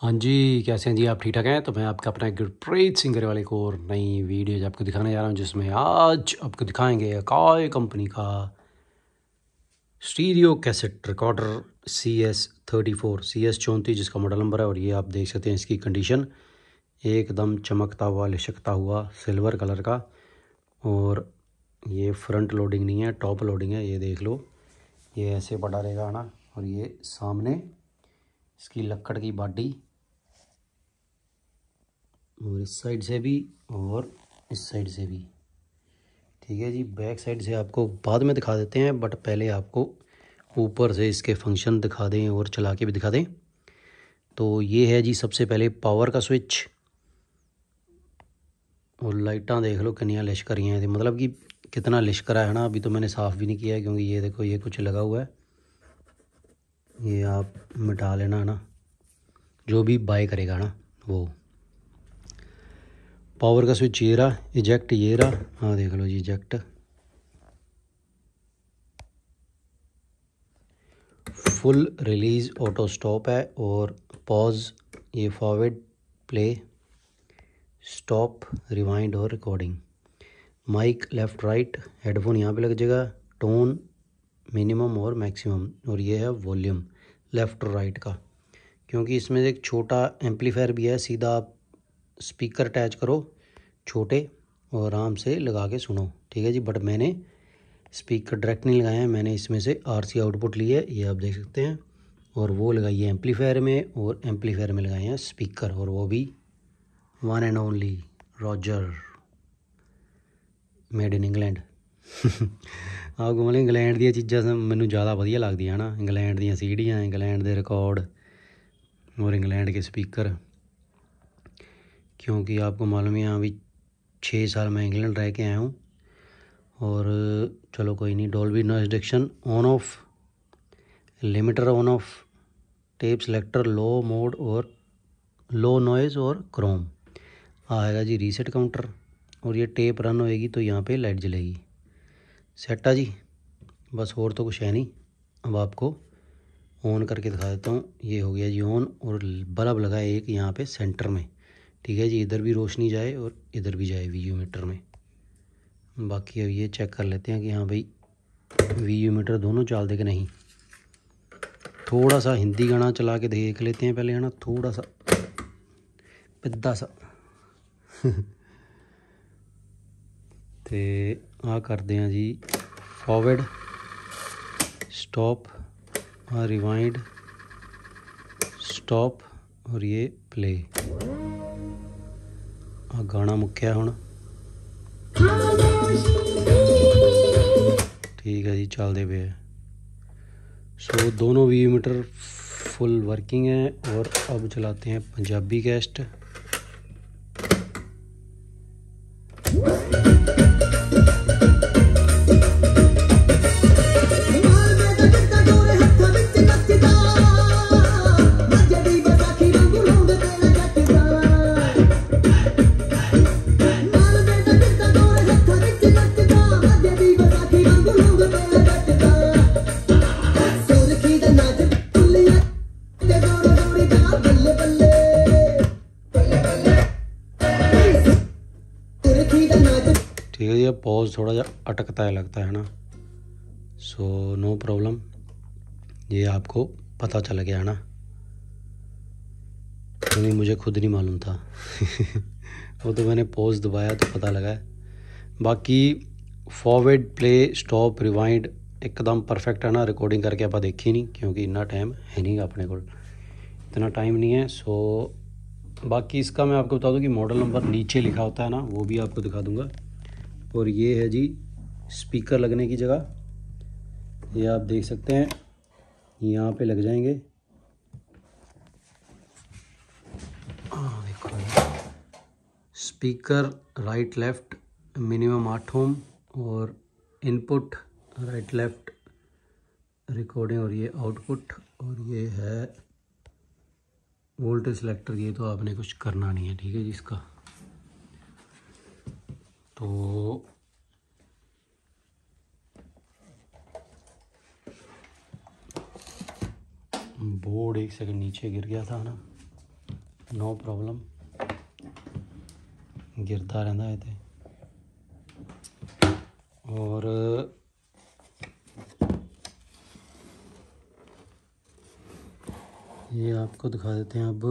हाँ जी कैसे हैं जी आप ठीक ठाक हैं तो मैं आपका अपना गुरप्रीत सिंह वाले को और नई वीडियोज आपको दिखाने जा रहा हूँ जिसमें आज आपको दिखाएंगे अकाय कंपनी का stereo cassette recorder C S thirty four C S चौंतीस जिसका मॉडल नंबर है और ये आप देख सकते हैं इसकी कंडीशन एकदम चमकता हुआ लिशकता हुआ सिल्वर कलर का और ये फ्रंट लोडिंग नहीं है टॉप लोडिंग है ये देख लो ये ऐसे पड़ा रहेगा ना और ये सामने इसकी लक्कड़ की बाटी और इस साइड से भी और इस साइड से भी ठीक है जी बैक साइड से आपको बाद में दिखा देते हैं बट पहले आपको ऊपर से इसके फंक्शन दिखा दें और चला के भी दिखा दें तो ये है जी सबसे पहले पावर का स्विच और लाइटा देख लो किनियाँ लिश्क हैं मतलब कि कितना लश्कर है ना अभी तो मैंने साफ़ भी नहीं किया है क्योंकि ये देखो ये कुछ लगा हुआ है ये आप मिटा लेना है ना जो भी बाय करेगा ना वो पावर का स्विच ये रहा इजेक्ट ये रहा हाँ देख लो जी eject full release auto stop है और पॉज ये फॉरवर्ड प्ले स्टॉप रिवाइंड और recording mic left right headphone यहाँ पे लग जाएगा टोन मिनिमम और मैक्सिमम और ये है वॉल्यूम लेफ़्ट और राइट का क्योंकि इसमें एक छोटा एम्पलीफायर भी है सीधा आप स्पीकर अटैच करो छोटे और आराम से लगा के सुनो ठीक है जी बट मैंने स्पीकर डायरेक्ट नहीं लगाया हैं मैंने इसमें से आरसी आउटपुट ली है ये आप देख सकते हैं और वो लगाई है एम्पलीफायर में और एम्पलीफायर में लगाए हैं स्पीकर और वो भी one and only Roger made in England ਆਹ मतलब इंग्लैंड दीज़ा ਚੀਜ਼ਾਂ ਮੈਨੂੰ ਜ਼ਿਆਦਾ ਵਧੀਆ ਲੱਗਦੀਆਂ ਹਨਾ ਇੰਗਲੈਂਡ ਦੀਆਂ ਸੀੜੀਆਂ ਇੰਗਲੈਂਡ ਦੇ ਰਿਕਾਰਡ ਔਰ ਇੰਗਲੈਂਡ ਦੇ ਸਪੀਕਰ क्योंकि आपको मालूम है यहाँ अभी छः साल मैं इंग्लैंड रह के आया हूँ और चलो कोई नहीं Dolby noise diction on off limiter on off tape selector low mode और लो नॉइज़ और क्रोम आएगा जी रीसेट काउंटर और ये टेप रन होएगी तो यहाँ पे लाइट जलेगी सेटा जी बस और तो कुछ है नहीं अब आपको ऑन करके दिखा देता हूँ ये हो गया जी ऑन और बल्ब लगा एक यहाँ पे सेंटर में ठीक है जी इधर भी रोशनी जाए और इधर भी जाए वी मीटर में बाकी अब ये चेक कर लेते हैं कि हाँ भाई वी मीटर दोनों चाल दे नहीं थोड़ा सा हिंदी गाना चला के देख लेते हैं पहले है ना थोड़ा सा पिद्दा सा तो आ करते हैं जी ਫਾਰਵਰਡ स्टॉप रिवाइंड स्टॉप और ये प्ले ਆ ਗਾਣਾ ਮੁੱਕਿਆ ਹੁਣ ठीक है जी चलते पे है सो दोनों वीमीटर फुल वर्किंग है और अब चलाते हैं पंजाबी गेस्ट ब्लाउज़ थोड़ा जा अटकता है लगता है ना सो नो प्रॉब्लम ये आपको पता चल गया है ना नहीं मुझे खुद नहीं मालूम था वो तो मैंने पोज दबाया तो पता लगा है बाकी फॉरवर्ड प्ले स्टॉप रिवाइंड एकदम परफेक्ट है ना रिकॉर्डिंग करके आप देखी नहीं क्योंकि इतना टाइम है नहीं अपने को इतना टाइम नहीं है सो बाकी इसका मैं आपको बता दूं कि मॉडल नंबर नीचे लिखा होता है ना वो भी आपको दिखा दूंगा और ये है जी स्पीकर लगने की जगह ये आप देख सकते हैं यहाँ पे लग जाएंगे हाँ, देखो स्पीकर राइट लेफ्ट मिनिमम आठ होम और इनपुट राइट लेफ्ट रिकॉर्डिंग और ये आउटपुट और ये है वोल्टेज सेलेक्टर ये तो आपने कुछ करना नहीं है ठीक है जी इसका तो बोर्ड एक सेकंड नीचे गिर गया था ना नो प्रॉब्लम गिरता रहता है थे और ये आपको दिखा देते हैं अब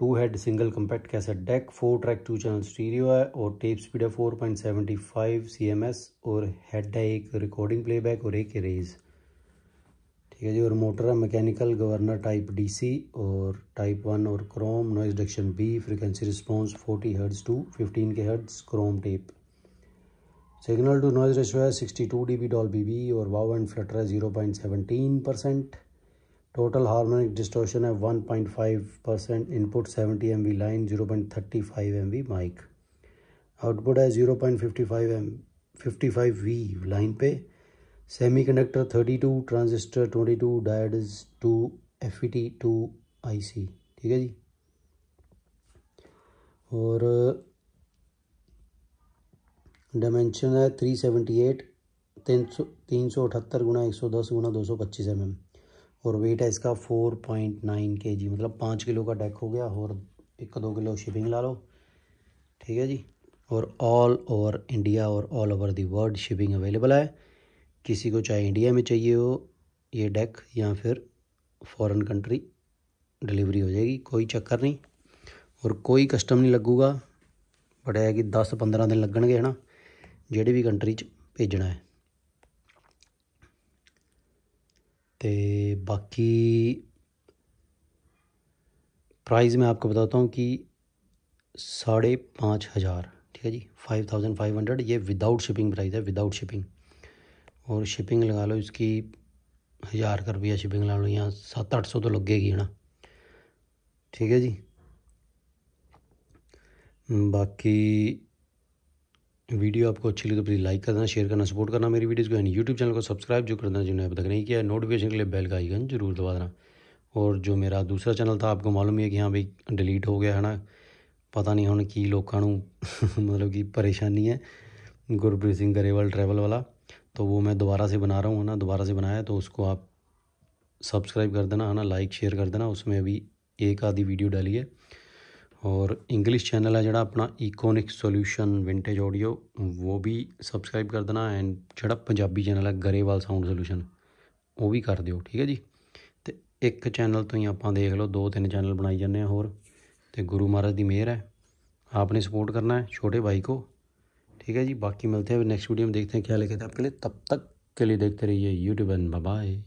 two head single compact cassette deck four track two channel stereo है और टेप स्पीड है four point seventy five C M S और हेड है एक रिकॉर्डिंग प्लेबैक और एक रेज ठीक है जी और मोटर है mechanical governor type D C और टाइप वन और chrome noise deduction B frequency response forty hertz to fifteen K hertz chrome tape signal to noise ratio है sixty two D B Dolby B और wow and flutter है zero point seventeen percent total harmonic distortion है 1.5 percent input 70 M line 0.35 M mic output है 0.55 point fifty five V line पे semiconductor 32 transistor 22 diodes 2 F E T two I C ठीक है जी और dimension uh, है 378 तीन सौ तीन सौ अठहत्तर गुना एक सौ दस गुना दो सौ पच्चीस एम एम और वेट है इसका फोर पॉइंट नाइन के जी मतलब पाँच किलो का डेक हो गया और एक दो किलो शिपिंग ला लो ठीक है जी और ऑल ओवर इंडिया और all over the world shipping available है किसी को चाहे इंडिया में चाहिए हो ये डेक या फिर फॉरेन कंट्री डिलीवरी हो जाएगी कोई चक्कर नहीं और कोई कस्टम नहीं लगेगा बट है कि दस पंद्रह दिन गए है ना जेडी भी कंट्री भेजना है ते बाकी प्राइस मैं आपको बताता हूँ कि साढ़े पाँच हज़ार ठीक है जी फाइव थाउजेंड फाइव हंड्रेड ये विदाउट शिपिंग प्राइस है विदाउट शिपिंग और शिपिंग लगा लो इसकी हज़ार का रुपया शिपिंग लगा लो यहाँ सात आठ सौ तो लगेगी है ना ठीक है जी बाकी वीडियो आपको अच्छी लगी तो प्लीज़ लाइक करना शेयर करना सपोर्ट करना मेरी वीडियोज़ को एंड यूट्यूब चैनल को सब्सक्राइब जो करना जिन्होंने अब तक नहीं किया नोटिफिकेशन के लिए बेल का आइकन जरूर दबा देना और जो मेरा दूसरा चैनल था आपको मालूम है कि हाँ भाई डिलीट हो गया है ना पता नहीं हूँ कि लोगों मतलब कि परेशानी है गुरप्रीत सिंह गरेवाल ट्रैवल वाला तो वो मैं दोबारा से बना रहा हूँ है ना दोबारा से बनाया तो उसको आप सब्सक्राइब कर देना है ना लाइक शेयर कर देना उसमें अभी एक आधी वीडियो डाली है ਔਰ ਇੰਗਲਿਸ਼ ਚੈਨਲ ਹੈ ਜਿਹੜਾ ਆਪਣਾ ਇਕੋਨਿਕ ਸੋਲੂਸ਼ਨ ਵਿੰਟੇਜ ਆਡੀਓ ਉਹ ਵੀ ਸਬਸਕ੍ਰਾਈਬ ਕਰ ਦੇਣਾ ਐਂਡ ਜਿਹੜਾ ਪੰਜਾਬੀ ਚੈਨਲ ਹੈ ਗਰੇਵਾਲ ਸਾਊਂਡ ਸੋਲੂਸ਼ਨ ਉਹ ਵੀ ਕਰ ਦਿਓ ਠੀਕ ਹੈ ਜੀ ਤੇ ਇੱਕ ਚੈਨਲ ਤੋਂ ਹੀ ਆਪਾਂ ਦੇਖ ਲਓ ਦੋ ਤਿੰਨ ਚੈਨਲ ਬਣਾਈ ਜਾਂਦੇ ਆ ਹੋਰ ਤੇ ਗੁਰੂ ਮਹਾਰਾਜ ਦੀ ਮਿਹਰ ਹੈ ਆਪਨੇ ਸਪੋਰਟ ਕਰਨਾ ਹੈ ਛੋਟੇ ਭਾਈ ਕੋ ਠੀਕ ਹੈ ਜੀ ਬਾਕੀ ਮਿਲਦੇ ਆ ਨੈਕਸਟ ਵੀਡੀਓ ਵਿੱਚ ਦੇਖਦੇ ਹਾਂ ਕੀ ਲਿਖਿਆ ਹੈ ਆਪਕੇ ਲਈ ਤਬ ਤੱਕ ਕੇ ਲਈ ਦੇਖਦੇ ਰਹੀਏ YouTube ਐਂਡ ਬਾਏ